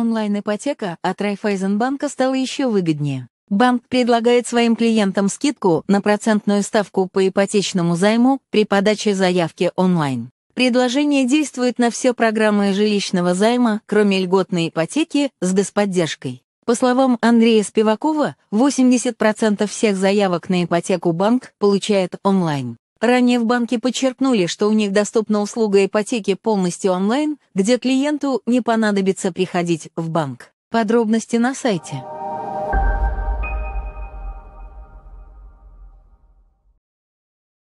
Онлайн-ипотека от Райфайзенбанка стала еще выгоднее. Банк предлагает своим клиентам скидку на процентную ставку по ипотечному займу при подаче заявки онлайн. Предложение действует на все программы жилищного займа, кроме льготной ипотеки с господдержкой. По словам Андрея Спивакова, 80% всех заявок на ипотеку банк получает онлайн. Ранее в банке подчеркнули, что у них доступна услуга ипотеки полностью онлайн, где клиенту не понадобится приходить в банк. Подробности на сайте.